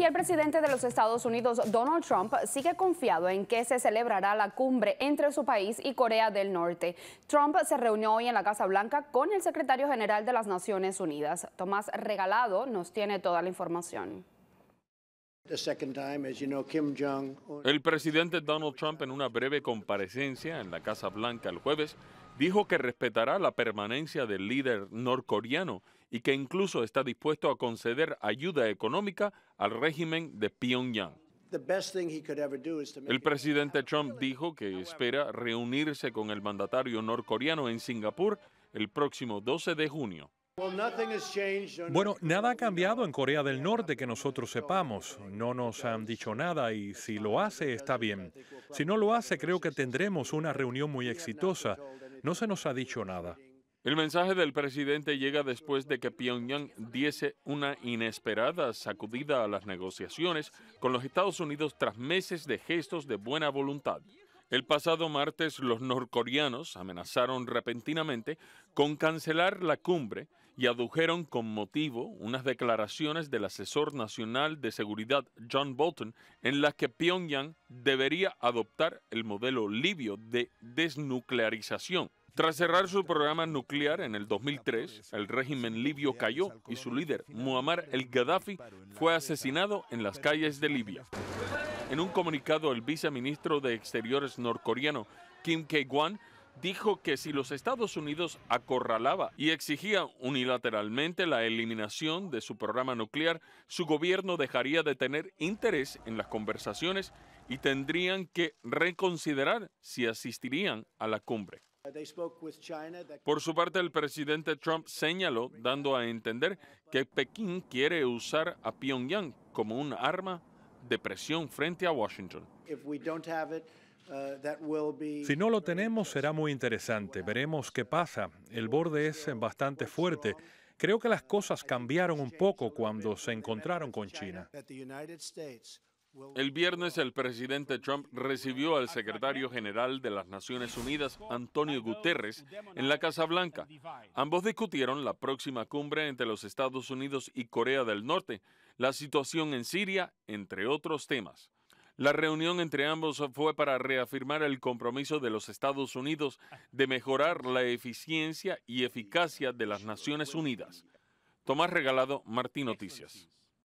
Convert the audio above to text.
Y el presidente de los Estados Unidos, Donald Trump, sigue confiado en que se celebrará la cumbre entre su país y Corea del Norte. Trump se reunió hoy en la Casa Blanca con el secretario general de las Naciones Unidas. Tomás Regalado nos tiene toda la información. El presidente Donald Trump en una breve comparecencia en la Casa Blanca el jueves dijo que respetará la permanencia del líder norcoreano y que incluso está dispuesto a conceder ayuda económica al régimen de Pyongyang. El presidente Trump dijo que espera reunirse con el mandatario norcoreano en Singapur el próximo 12 de junio. Bueno, nada ha cambiado en Corea del Norte que nosotros sepamos. No nos han dicho nada y si lo hace está bien. Si no lo hace creo que tendremos una reunión muy exitosa. No se nos ha dicho nada. El mensaje del presidente llega después de que Pyongyang diese una inesperada sacudida a las negociaciones con los Estados Unidos tras meses de gestos de buena voluntad. El pasado martes los norcoreanos amenazaron repentinamente con cancelar la cumbre y adujeron con motivo unas declaraciones del asesor nacional de seguridad John Bolton en las que Pyongyang debería adoptar el modelo libio de desnuclearización tras cerrar su programa nuclear en el 2003, el régimen libio cayó y su líder, Muammar el Gaddafi, fue asesinado en las calles de Libia. En un comunicado, el viceministro de Exteriores norcoreano, Kim kae wan dijo que si los Estados Unidos acorralaba y exigía unilateralmente la eliminación de su programa nuclear, su gobierno dejaría de tener interés en las conversaciones y tendrían que reconsiderar si asistirían a la cumbre. Por su parte, el presidente Trump señaló, dando a entender que Pekín quiere usar a Pyongyang como un arma de presión frente a Washington. Si no lo tenemos, será muy interesante. Veremos qué pasa. El borde es bastante fuerte. Creo que las cosas cambiaron un poco cuando se encontraron con China. El viernes el presidente Trump recibió al secretario general de las Naciones Unidas, Antonio Guterres, en la Casa Blanca. Ambos discutieron la próxima cumbre entre los Estados Unidos y Corea del Norte, la situación en Siria, entre otros temas. La reunión entre ambos fue para reafirmar el compromiso de los Estados Unidos de mejorar la eficiencia y eficacia de las Naciones Unidas. Tomás Regalado, Martín Noticias.